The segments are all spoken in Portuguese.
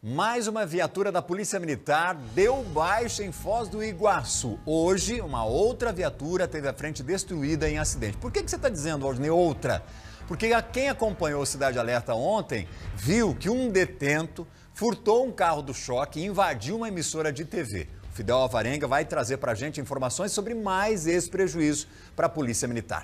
Mais uma viatura da Polícia Militar deu baixa em Foz do Iguaçu. Hoje, uma outra viatura teve a frente destruída em acidente. Por que, que você está dizendo, Aldinei, outra? Porque quem acompanhou o Cidade Alerta ontem viu que um detento furtou um carro do choque e invadiu uma emissora de TV. O Fidel Alvarenga vai trazer para a gente informações sobre mais esse prejuízo para a Polícia Militar.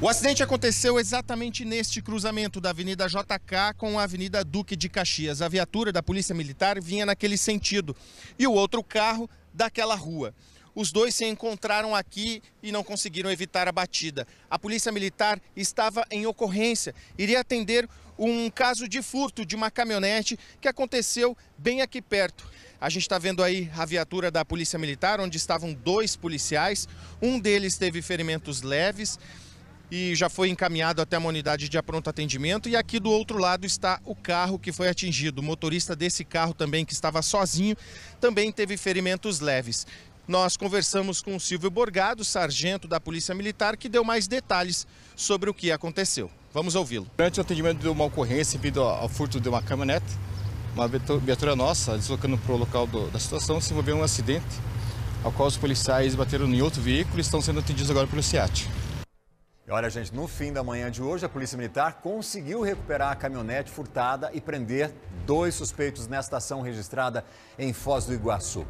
O acidente aconteceu exatamente neste cruzamento da Avenida JK com a Avenida Duque de Caxias. A viatura da Polícia Militar vinha naquele sentido e o outro carro daquela rua. Os dois se encontraram aqui e não conseguiram evitar a batida. A Polícia Militar estava em ocorrência, iria atender um caso de furto de uma caminhonete que aconteceu bem aqui perto. A gente está vendo aí a viatura da Polícia Militar, onde estavam dois policiais. Um deles teve ferimentos leves e já foi encaminhado até uma unidade de pronto atendimento. E aqui do outro lado está o carro que foi atingido. O motorista desse carro também, que estava sozinho, também teve ferimentos leves. Nós conversamos com o Silvio Borgado, sargento da Polícia Militar, que deu mais detalhes sobre o que aconteceu. Vamos ouvi-lo. Durante o atendimento de uma ocorrência devido ao furto de uma caminhonete, uma viatura nossa, deslocando para o local do, da situação, se envolveu em um acidente, ao qual os policiais bateram em outro veículo e estão sendo atendidos agora pelo SEAT. Olha, gente, no fim da manhã de hoje, a Polícia Militar conseguiu recuperar a caminhonete furtada e prender dois suspeitos nesta ação registrada em Foz do Iguaçu.